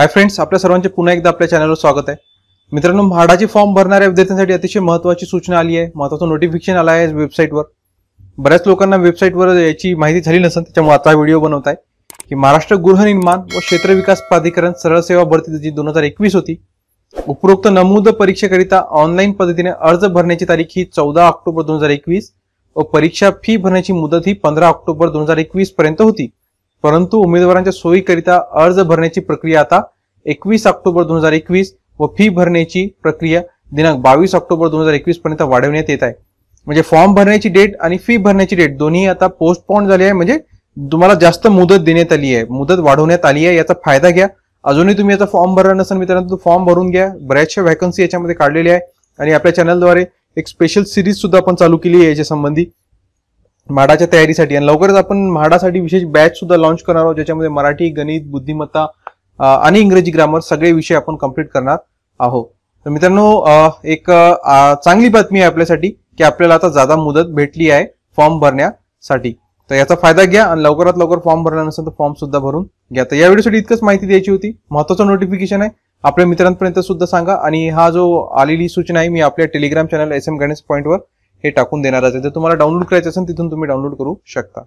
hi friends आपल्या सर्वांचे पुन्हा एकदा आपल्या चॅनलवर स्वागत आहे मित्रांनो म्हाडाची फॉर्म भरणाऱ्या विद्यार्थ्यांसाठी अतिशय महत्त्वाची सूचना आली आहे महत्वाचं नोटिफिकेशन आला आहे वेबसाईटवर बऱ्याच लोकांना वेबसाईटवर याची माहिती झाली नसेल त्याच्यामुळे आता व्हिडिओ बनवत आहे की महाराष्ट्र गृहनिर्माण व क्षेत्र विकास प्राधिकरण सरळ सेवा भरती जी दोन हजार एकवीस होती उपरोक्त नमूद परीक्षेकरिता ऑनलाईन पद्धतीने अर्ज भरण्याची तारीख ही चौदा ऑक्टोबर दोन हजार एकवीस व परीक्षा फी भरण्याची मुदत ही पंधरा ऑक्टोबर दोन हजार पर्यंत होती परंतु उमेदवारांच्या सोयीकरिता अर्ज भरण्याची प्रक्रिया आता एकवीस ऑक्टोबर दोन हजार एकवीस व फी भरण्याची प्रक्रिया दिनांक बावीस ऑक्टोबर दोन हजार एकवीस पर्यंत वाढवण्यात येत आहे म्हणजे फॉर्म भरण्याची डेट आणि फी भरण्याची डेट दोन्ही आता पोस्टपॉन झाली आहे म्हणजे तुम्हाला जास्त मुदत देण्यात आली आहे मुदत वाढवण्यात आली आहे याचा फायदा घ्या अजूनही तुम्ही याचा फॉर्म भरला नसेल मित्रांनो तो फॉर्म भरून घ्या बऱ्याचशा व्हॅकन्सी याच्यामध्ये काढलेल्या आहे आणि आपल्या चॅनलद्वारे एक स्पेशल सिरीज सुद्धा आपण चालू केली आहे याच्या संबंधी म्हाडाच्या तयारीसाठी आणि लवकरच आपण म्हाडासाठी विशेष बॅच सुद्धा लॉन्च करणार आहोत ज्याच्यामध्ये मराठी गणित बुद्धिमत्ता आणि इंग्रजी ग्रामर सगळे विषय आपण कम्प्लीट करणार आहोत तर मित्रांनो एक चांगली बातमी आहे आपल्यासाठी की आपल्याला आता जादा मुदत भेटली आहे फॉर्म भरण्यासाठी तर याचा फायदा घ्या आणि लवकरात लवकर फॉर्म भरला नसेल तर फॉर्म सुद्धा भरून घ्या तर या व्हिडिओसाठी इतकंच माहिती द्यायची होती महत्वाचं नोटिफिकेशन आहे आपल्या मित्रांपर्यंत सुद्धा सांगा आणि हा जो आलेली सूचना आहे मी आपल्या telegram channel S M Ganesh पॉईंटवर हे टाकून देणार आहे जर तुम्हाला डाउनलोड करायचं असेल तिथून तुम्ही डाउनलोड करू शकता